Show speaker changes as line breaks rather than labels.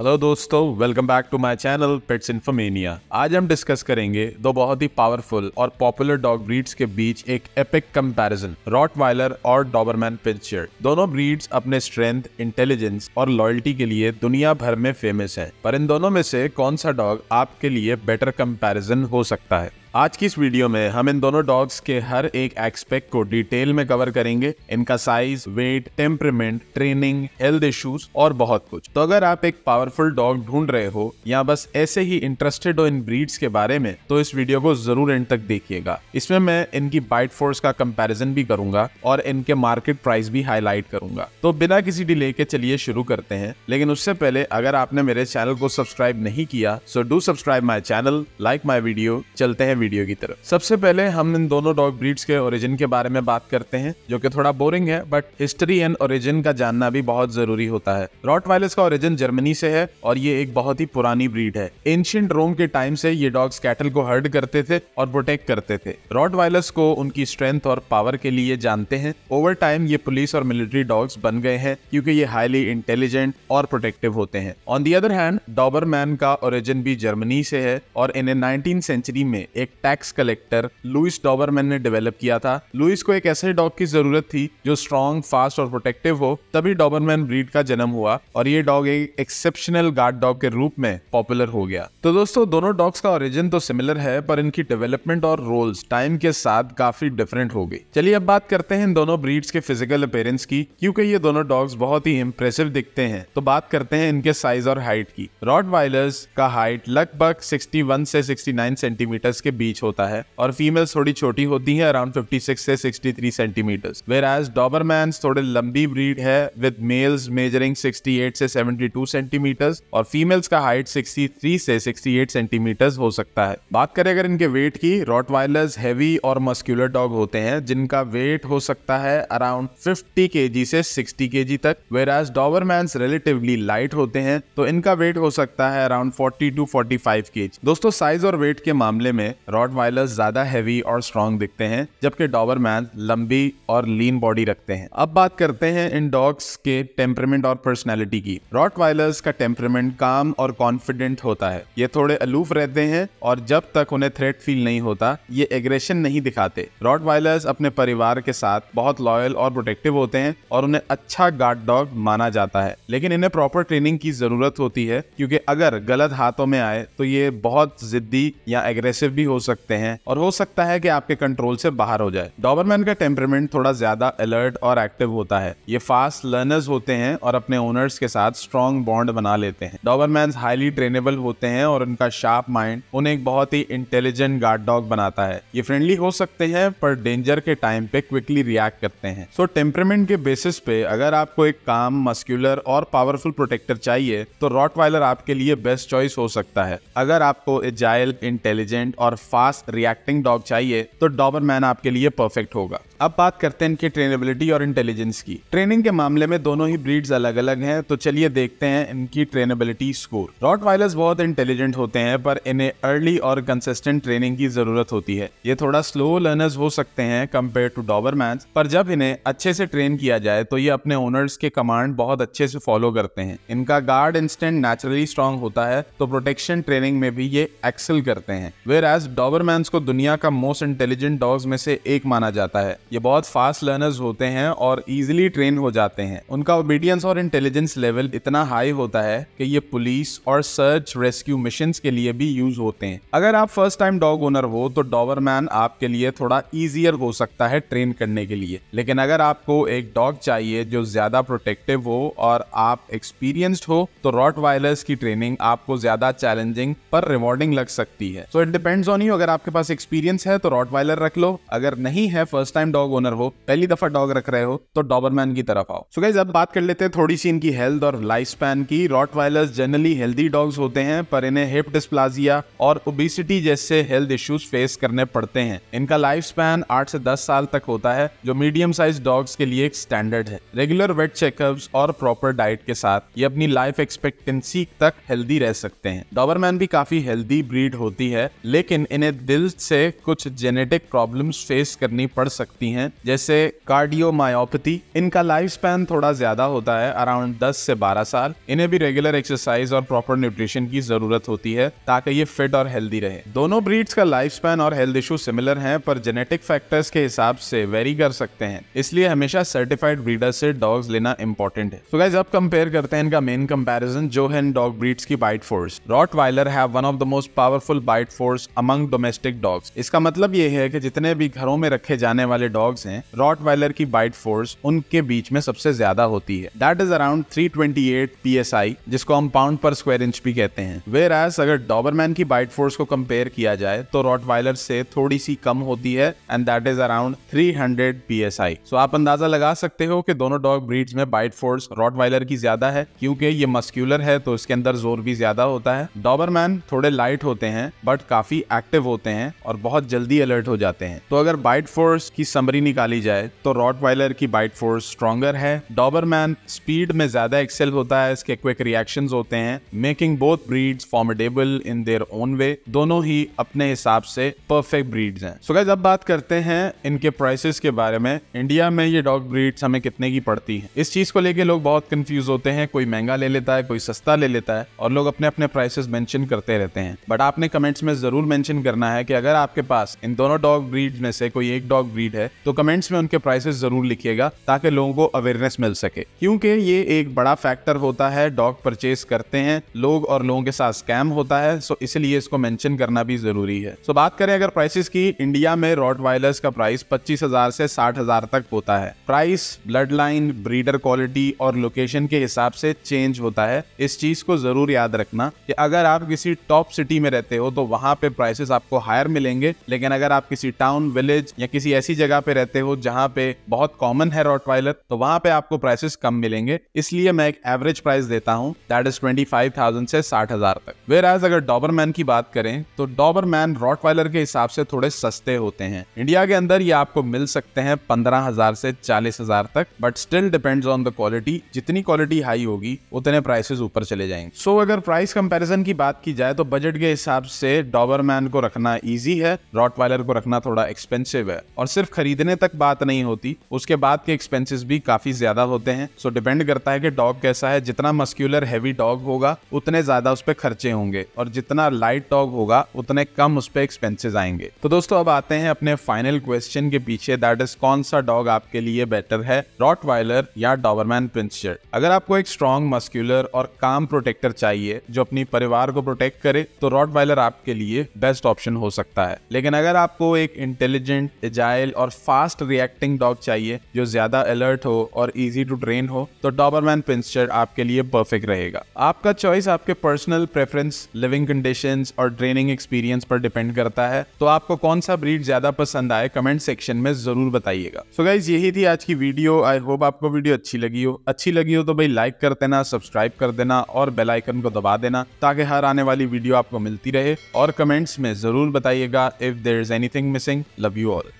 hello दोस्तों welcome back to my channel pets Infomania आज हम डिस्कस करेंगे दो बहुत ही पावरफुल और पॉपुलर डॉग ब्रीड्स के बीच एक एपिक कंपैरिजन रॉटवाइलर और डॉबरमैन पिंचर दोनों ब्रीड्स अपने स्ट्रेंथ इंटेलिजेंस और लॉयल्टी के लिए दुनिया भर में फेमस है पर इन दोनों में से कौन सा डॉग आपके लिए बेटर कंपेरिजन हो सकता है आज की इस वीडियो में हम इन दोनों डॉग्स के हर एक एस्पेक्ट को डिटेल में कवर करेंगे इनका size weight temperament training health issues और बहुत कुछ तो अगर आप एक पावरफुल डॉग ढूंढ रहे हो या बस ऐसे ही इंटरेस्टेड हो इन ब्रीड्स के बारे में तो इस वीडियो को जरूर एंड तक देखिएगा इसमें मैं इनकी बाइट फोर्स का कंपेरिजन भी करूंगा और इनके मार्केट प्राइस भी हाईलाइट करूंगा तो बिना किसी डिले के चलिए शुरू करते हैं लेकिन उससे पहले अगर आपने मेरे चैनल को सब्सक्राइब नहीं किया so do subscribe my channel like my video चलते हैं वीडियो की तरफ सबसे पहले हम इन दोनों डॉग ब्रीड्स के ओरिजिन के बारे में बात करते हैं जो कि थोड़ा बोरिंग है बट हिस्ट्री एंड ओरिजिन का जानना भी बहुत जरूरी होता है रॉट वायलस का ओरिजिन जर्मनी से है और ये एक बहुत ही पुरानी ब्रीड है एंशियंट रोम के टाइम से ये डॉग्स कैटल को हर्ड करते थे और प्रोटेक्ट करते थे रॉट वायलस को उनकी स्ट्रेंथ और पावर के लिए जानते हैं ओवर टाइम ये पुलिस और मिलिट्री डॉग्स बन गए हैं क्योंकि ये हाईली इंटेलिजेंट और प्रोटेक्टिव होते हैं on the other hand Doberman का ओरिजिन भी जर्मनी से है और इन्हें नाइनटीन सेंचुरी में एक एक टैक्स कलेक्टर लुइस डॉबरमैन ने डेवलप किया था लुइस को एक ऐसे डॉग की जरूरत थी जो स्ट्रॉन्ग फास्ट और प्रोटेक्टिव हो तभी डॉबरमैन ब्रीड का जन्म हुआ और ये डॉग एक एक्सेप्शनल गार्ड डॉग के रूप में पॉपुलर हो गया तो दोस्तों दोनों डॉग्स का ओरिजिन तो सिमिलर है पर इनकी डेवलपमेंट और रोल्स टाइम के साथ काफी डिफरेंट हो गई चलिए अब बात करते हैं इन दोनों ब्रीड्स के फिजिकल अपेयरेंस की क्योंकि ये दोनों डॉग्स बहुत ही इम्प्रेसिव दिखते हैं तो बात करते हैं इनके साइज और हाइट की रॉड वायलर्स का हाइट लगभग 61 से 69 सेंटीमीटर के बीच होता है और फीमेल्स थोड़ी छोटी होती हैं अराउंड 56 से 63 सेंटीमीटर वेर एज डॉबरमैन्स थोड़े लंबी ब्रीड है विद मेल्स मेजरिंग 68 से 72 सेंटीमीटर और फीमेल्स का हाइट 63 से 68 सेंटीमीटर हो सकता है बात करें अगर इनके वेट की रॉटवाइलर्स हैवी और मस्क्यूलर डॉग होते हैं जिनका वेट हो सकता है अराउंड 50 केजी से 60 केजी तक whereas Dobermans relatively light होते हैं तो इनका वेट हो सकता है around forty two forty 45 KG दोस्तों साइज और वेट के मामले में रॉड वायलर्स ज्यादा हैवी और स्ट्रॉन्ग दिखते हैं जबकि डॉबर मैन लंबी और लीन बॉडी रखते हैं अब बात करते हैं इन डॉग्स के टेम्परमेंट और पर्सनैलिटी की रॉट वायलर्स का टेम्परमेंट काम और कॉन्फिडेंट होता है ये थोड़े अलूफ रहते हैं और जब तक उन्हें थ्रेट फील नहीं होता ये एग्रेशन नहीं दिखाते रॉट वायलर्स अपने परिवार के साथ बहुत लॉयल और प्रोटेक्टिव होते हैं और उन्हें अच्छा गार्ड डॉग माना जाता है लेकिन इन्हें प्रॉपर ट्रेनिंग की जरूरत होती है क्योंकि अगर गलत हाथों में आए तो ये बहुत जिद्दी या एग्रेसिव भी हो सकते हैं और हो सकता है कि आपके कंट्रोल से बाहर हो जाए डॉबरमैन का टेम्परमेंट थोड़ा ज्यादा अलर्ट और एक्टिव होता है ये फास्ट लर्नर्स होते हैं और अपने ओनर्स के साथ स्ट्रॉन्ग बॉन्ड बना लेते हैं डॉबरमैन हाईली ट्रेनेबल होते हैं और उनका शार्प माइंड उन्हें एक बहुत ही इंटेलिजेंट गार्ड डॉग बनाता है ये फ्रेंडली हो सकते हैं पर डेंजर के टाइम पे क्विकली रिएक्ट करते हैं सो so, टेम्परमेंट के बेसिस पे अगर आपको एक काम मस्क्यूलर और पावरफुल प्रोटेक्टर चाहिए तो रॉट आपके लिए बेस्ट चॉइस हो सकता है अगर आपको एजाइल इंटेलिजेंट और फास्ट रिएक्टिंग डॉग चाहिए तो डॉबरमैन आपके लिए परफेक्ट होगा अब बात करते हैं इनकी ट्रेनेबिलिटी और इंटेलिजेंस की ट्रेनिंग के मामले में दोनों ही ब्रीड्स अलग अलग हैं तो चलिए देखते हैं इनकी ट्रेनेबिलिटी स्कोर रॉट वायलर्स बहुत इंटेलिजेंट होते हैं पर इन्हें अर्ली और कंसिस्टेंट ट्रेनिंग की जरूरत होती है ये थोड़ा स्लो लर्नर्स हो सकते हैं कम्पेयर टू डॉबरमैन पर जब इन्हें अच्छे से ट्रेन किया जाए तो ये अपने ओनर्स के कमांड बहुत अच्छे से फॉलो करते हैं इनका गार्ड इंस्टेंट नेचुरली स्ट्रॉन्ग होता है तो प्रोटेक्शन ट्रेनिंग में भी ये एक्सेल करते हैं वेर एज डॉबरमैन्स को दुनिया का मोस्ट इंटेलिजेंट डॉग्स में से एक माना जाता है ये बहुत फास्ट लर्नर्स होते हैं और इजिली ट्रेन हो जाते हैं उनका ओबीडियंस और इंटेलिजेंस लेवल इतना हाई होता है कि ये पुलिस और सर्च रेस्क्यू मिशन के लिए भी यूज होते हैं अगर आप फर्स्ट टाइम डॉग ओनर हो तो डॉबरमैन आपके लिए थोड़ा इजियर हो सकता है ट्रेन करने के लिए लेकिन अगर आपको एक डॉग चाहिए जो ज्यादा प्रोटेक्टिव हो और आप एक्सपीरियंस्ड हो तो रॉट की ट्रेनिंग आपको ज्यादा चैलेंजिंग पर रिवॉर्डिंग लग सकती है सो इट डिपेंड्स ऑन नहीं हो अगर आपके पास एक्सपीरियंस है तो रॉट रख लो अगर नहीं है फर्स्ट टाइम डॉग ओनर हो पहली दफा डॉग रख रहे हो तो डॉबरमैन की तरफ आओ सो so अब बात कर लेते हैं थोड़ी सी इनकी हेल्थ और लाइफ स्पैन की रॉट जनरली हेल्दी डॉग्स होते हैं पर इन्हें हिप डिस्प्लाजिया और ओबिसिटी जैसे हेल्थ इश्यूज फेस करने पड़ते हैं इनका लाइफ स्पैन आठ से दस साल तक होता है जो मीडियम साइज डॉग्स के लिए एक स्टैंडर्ड है रेगुलर वेट चेकअप्स और प्रॉपर डाइट के साथ ये अपनी लाइफ एक्सपेक्टेंसी तक हेल्दी रह सकते हैं डॉबरमैन भी काफी हेल्दी ब्रीड होती है लेकिन इन्हें दिल से कुछ जेनेटिक प्रॉब्लम्स फेस करनी पड़ सकती हैं जैसे कार्डियोमायोपैथी इनका लाइफ स्पैन थोड़ा ज्यादा होता है अराउंड 10 से 12 साल इन्हें भी रेगुलर एक्सरसाइज और प्रॉपर न्यूट्रिशन की जरूरत होती है ताकि ये फिट और हेल्दी रहे दोनों ब्रीड्स का लाइफ स्पैन और हेल्थ इशू सिमिलर है पर जेनेटिक फैक्टर्स के हिसाब से वेरी कर सकते हैं इसलिए हमेशा सर्टिफाइड ब्रीडर से डॉग्स लेना इंपॉर्टेंट है तो गाइज अब कंपेयर करते हैं इनका मेन कंपैरिजन जो है डॉग ब्रीड्स की बाइट फोर्स रॉट वाइलर है one of the most powerful bite force among among domestic dogs इसका मतलब ये है कि जितने भी घरों में रखे जाने वाले डॉग्स हैं रॉट की बाइट फोर्स उनके बीच में सबसे ज्यादा होती है दैट इज अराउंड 328 ट्वेंटी जिसको हम पाउंड पर स्क्वायर इंच भी कहते हैं वेर एस अगर डॉबरमैन की बाइट फोर्स को कंपेयर किया जाए तो रॉट से थोड़ी सी कम होती है and that is around three hundred so आप अंदाजा लगा सकते हो कि दोनों डॉग ब्रीड्स में बाइट फोर्स रॉट की ज्यादा है क्योंकि ये मस्क्यूलर है तो इसके अंदर जोर भी ज्यादा होता है डॉबरमैन थोड़े लाइट होते हैं बट काफी एक्टिव एक्टिव होते हैं और बहुत जल्दी अलर्ट हो जाते हैं तो अगर बाइट फोर्स की समरी निकाली जाए तो रॉट की बाइट फोर्स स्ट्रॉगर है डॉबरमैन स्पीड में ज्यादा एक्सेल होता है इसके क्विक रिएक्शन होते हैं making both breed formidable in their own way दोनों ही अपने हिसाब से परफेक्ट ब्रीड्स हैं सो so अब बात करते हैं इनके प्राइसेस के बारे में इंडिया में ये डॉग ब्रीड्स हमें कितने की पड़ती है इस चीज को लेके लोग बहुत कंफ्यूज होते हैं कोई महंगा ले लेता है कोई सस्ता ले लेता है और लोग अपने अपने प्राइसेस मेंशन करते रहते हैं बट आपने कमेंट्स में जरूर मेंशन मेंशन करना है कि अगर आपके पास इन दोनों डॉग ब्रीड में से कोई एक डॉग ब्रीड है तो कमेंट्स में उनके प्राइसेस जरूर लिखिएगा ताकि लोगों को अवेयरनेस मिल सके क्योंकि ये एक बड़ा फैक्टर होता है डॉग परचेज करते हैं लोग और लोगों के साथ स्कैम होता है सो इसलिए इसको मेंशन करना भी जरूरी है सो बात करें अगर प्राइसेस की इंडिया में रॉट का प्राइस पच्चीस हजार से साठ हजार तक होता है price bloodline breeder quality और लोकेशन के हिसाब से चेंज होता है इस चीज को जरूर याद रखना कि अगर आप किसी टॉप सिटी में रहते हो तो वहाँ पे प्राइसेस चार्जेस आपको हायर मिलेंगे लेकिन अगर आप किसी टाउन विलेज या किसी ऐसी जगह पे रहते हो जहाँ पे बहुत कॉमन है रॉट रॉटवाइलर तो वहाँ पे आपको प्राइसेस कम मिलेंगे इसलिए मैं एक एवरेज प्राइस देता हूँ दैट इज ट्वेंटी से साठ तक वेर एज अगर डॉबरमैन की बात करें तो डॉबरमैन रॉटवाइलर के हिसाब से थोड़े सस्ते होते हैं इंडिया के अंदर ये आपको मिल सकते हैं पंद्रह से चालीस तक but still depends on the quality जितनी क्वालिटी हाई होगी उतने प्राइसेस ऊपर चले जाएंगे सो so, अगर प्राइस कंपैरिजन की बात की जाए तो बजट के हिसाब से डॉबरमैन को को रखना इजी है रॉट को रखना थोड़ा एक्सपेंसिव है और सिर्फ खरीदने तक बात नहीं होती उसके बाद के एक्सपेंसिस भी काफी ज्यादा होते हैं सो डिपेंड करता है कि डॉग कैसा है जितना मस्क्यूलर हैवी डॉग होगा उतने ज्यादा उस पर खर्चे होंगे और जितना लाइट डॉग होगा उतने कम उस पर एक्सपेंसिस आएंगे तो दोस्तों अब आते हैं अपने फाइनल क्वेश्चन के पीछे दैट इज कौन सा डॉग आपके लिए बेटर है रॉट या डॉबरमैन प्रिंसचर अगर आपको एक स्ट्रॉन्ग मस्क्यूलर और काम प्रोटेक्टर चाहिए जो अपनी परिवार को प्रोटेक्ट करे तो रॉट आपके लिए बेस्ट ऑप्शन हो सकता है लेकिन अगर आपको एक इंटेलिजेंट एजाइल और फास्ट रिएक्टिंग डॉग चाहिए जो ज्यादा अलर्ट हो और इजी टू ट्रेन हो तो डॉबरमैन पिंस्टर आपके लिए परफेक्ट रहेगा आपका चॉइस आपके पर्सनल प्रेफरेंस लिविंग कंडीशन और ट्रेनिंग एक्सपीरियंस पर डिपेंड करता है तो आपको कौन सा ब्रीड ज्यादा पसंद आए कमेंट सेक्शन में जरूर बताइएगा सो गाइज यही थी आज की वीडियो आई होप आपको वीडियो अच्छी लगी हो अच्छी लगी हो तो भाई लाइक कर देना सब्सक्राइब कर देना और बेलाइकन को दबा देना ताकि हर आने वाली वीडियो आपको मिलती रहे और कमेंट्स में ज़रूर बताइएगा if there is anything missing love you all